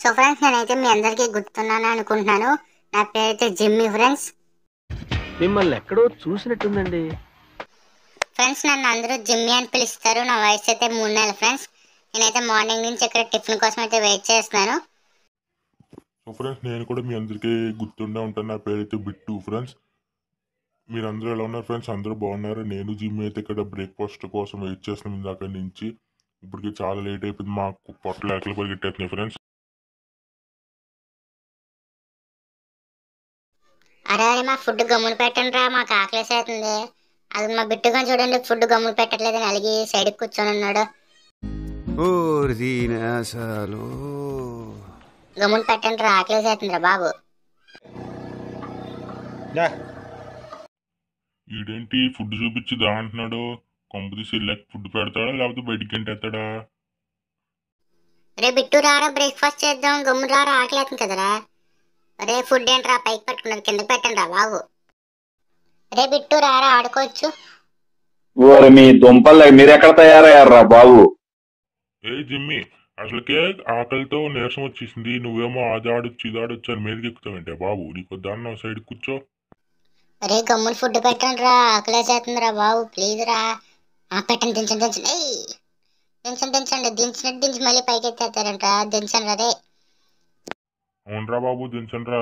So friends నేనైతే మీ అందరికీ గుర్తున్నాను అనుకుంటున్నాను నా పేరు పేరైతే జిమ్మి ఫ్రెండ్స్ మిమ్మల్ని ఎక్కడో చూసినట్టుందండి ఫ్రెండ్స్ నన్ను అందరూ జిమ్మి అని పిలుస్తారు నా వయసు అయితే మూడు నెలలు ఫ్రెండ్స్ నేనైతే మార్నింగ్ నుంచి ఇక్కడ టిఫిన్ కోసం అయితే వెయిట్ చేస్తున్నాను సో ఫ్రెండ్స్ నేను కూడా మీ అందరికీ గుర్తుండే ఉంటాను నా పేరు పేరైతే బిట్టు ఫ్రెండ్స్ మీరందరూ ఎలా ఉన్నారు ఫ్రెండ్స్ అందరూ బాగున్నారు నేను జిమ్ అయితే ఇక్కడ బ్రేక్ఫాస్ట్ కోసం వెయిట్ చేస్తున్నాం ఇందాక నుంచి ఇప్పటికి చాలా లేట్ అయిపోయింది మాకు పొట్టలు ఆకలి పరిగెట్టేస్తున్నాయి ఫ్రెండ్స్ అరే అరే మా ఫుడ్ గమ్ములు పెట్టండి రా మాకు ఆకలేసి అవుతుంది అది మా బిట్టుగా చూడండి ఫుడ్ గమ్ములు అని అలిగి సైడ్కి కూర్చొని ఉన్నాడు గమ్ములు పెట్టండి రా అవుతుందిరా బాబు ఈడేంటి ఫుడ్ చూపించి దా అంటున్నాడు తీసి ఫుడ్ పెడతాడా లేకపోతే బయటికి ఎంటేస్తాడా రే బిట్టు రారా బ్రేక్ఫాస్ట్ చేద్దాం గమ్ము రారా ఆకలేతుంది కదరా రే ఫుడ్ ఏంట్రా పైకి పెట్టుకున్నది కింద పెట్టండి రా బాబు రే బిట్టు రారా ఆడుకోవచ్చు మీ దుంపలు మీరు ఎక్కడ రా బాబు ఏ జిమ్మి అసలుకే ఆకలితో నీరసం వచ్చేసింది నువ్వేమో అది ఆడొచ్చు ఇది ఆడొచ్చు అని మీదకి ఎక్కుతావంటే బాబు నీకు దాన్న సైడ్ కూర్చో అరే గమ్ములు ఫుడ్ పెట్టండి రా చేస్తుంది రా బాబు ప్లీజ్ రా ఆ పెట్టండి దించండి దించండి దించండి దించండి దించినట్టు దించి మళ్ళీ పైకి ఎత్తేస్తారంట దించండి అదే అవునరా బాబు దించండ్రా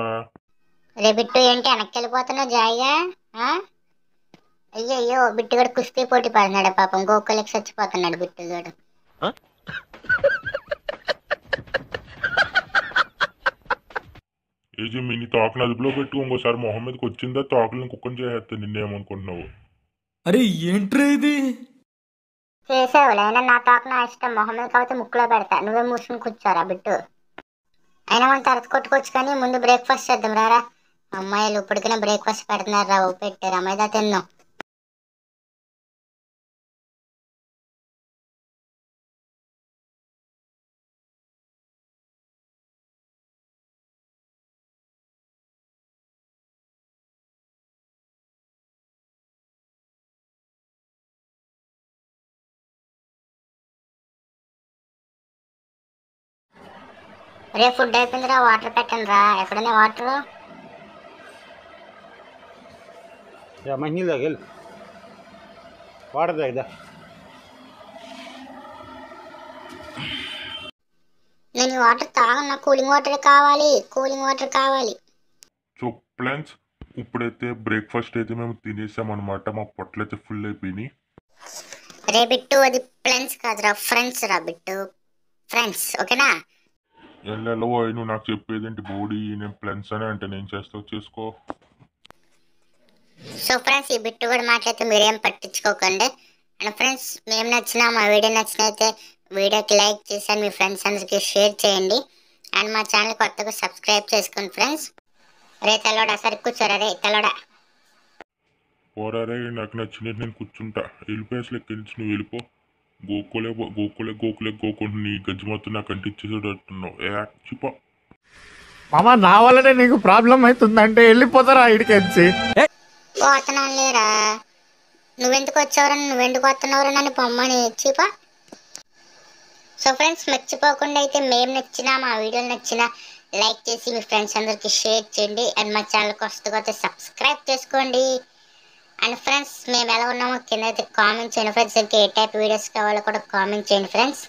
రే బిట్టు ఏంటి వెనక్కి వెళ్ళిపోతున్నావు జాయిగా ఆ? అయ్యో అయ్యో బిట్టుగాడు కుస్తీ పోటీ పడినాడు పాపం గోకులకి చచ్చిపోతున్నాడు బిట్టుగాడు ఏ జిమ్మి నీ తోకను అదుపులో పెట్టి ఇంకోసారి మొహం మీదకి వచ్చిందా తోకలను కుక్కని చేసేస్తా నిన్నేమనుకుంటున్నావు అరే ఏంట్రా ఇది చేసావులే అయినా నా తాకు నా ఇష్టం మొహం మీద కాబట్టి ముక్కులో పెడతా నువ్వే మూసుకుని కూర్చోరా బిట్టు అయినా మనం తర్వాత కొట్టుకోవచ్చు కానీ ముందు బ్రేక్ఫాస్ట్ చేద్దాం రారా అమ్మాయిలు ఇప్పటికైనా బ్రేక్ఫాస్ట్ పెడుతున్నారు రా పెట్టారు అమ్మాయి దా తిందాం అరే ఫుడ్ అయిపోయిందిరా వాటర్ పెట్టండి రా ఎక్కడనే వాటర్ మంచి దాకా వెళ్ళు వాటర్ తాగిదా నేను వాటర్ తాగున్నా కూలింగ్ వాటర్ కావాలి కూలింగ్ వాటర్ కావాలి సో ఫ్రెండ్స్ ఇప్పుడైతే బ్రేక్ఫాస్ట్ అయితే మేము తినేసాం అనమాట మా పొట్టలు అయితే ఫుల్ అయిపోయినాయి రే బిట్టు అది ప్లెన్స్ కాదురా ఫ్రెండ్స్ రా బిట్టు ఫ్రెండ్స్ ఓకేనా ఎల్లెలో నువ్వు నాకు ఏంటి బోడీ నేను ప్లెన్స్ అని అంటే నేను చేస్తా చేసుకో సో ఫ్రెండ్స్ ఈ బిట్టు కూడా మాట్లాడితే మీరేం పట్టించుకోకండి అండ్ ఫ్రెండ్స్ మేము నచ్చిన మా వీడియో నచ్చినైతే వీడియోకి లైక్ చేసి మీ ఫ్రెండ్స్ అందరికీ షేర్ చేయండి అండ్ మా ఛానల్ కొత్తగా సబ్స్క్రైబ్ చేసుకోండి ఫ్రెండ్స్ రే తలోడ సరే కూర్చోరా రే తెల్లడా పోరా రే నాకు నచ్చినట్టు నేను కూర్చుంటా అసలు ఎక్కడి నుంచి నువ్వు వెళ్ళిపో గోకులే గోకులే గోకులే గోకుని నీ గజ్జి మొత్తం నాకు అంటించేసేటట్టున్నావు ఏ మామ నా వల్లనే నీకు ప్రాబ్లం అవుతుందంటే వెళ్ళిపోతారా ఇడికెచ్చి పోతున్నాను లేరా నువ్వెందుకు వచ్చావురా నువ్వెందుకు వస్తున్నావురా నన్ను పొమ్మని చీపా సో ఫ్రెండ్స్ మర్చిపోకుండా అయితే మేము నచ్చినా మా వీడియో నచ్చిన లైక్ చేసి మీ ఫ్రెండ్స్ అందరికీ షేర్ చేయండి అండ్ మా ఛానల్ కొత్తగా కొత్త సబ్స్క్రైబ్ చేసుకోండి అండ్ ఫ్రెండ్స్ మేము ఎలా ఉన్నామో కింద కామెంట్ చేయండి ఫ్రెండ్స్ ఇంకా ఏ టైప్ వీడియోస్ కావాలో కూడా కామెంట్ చేయండి ఫ్రెండ్స్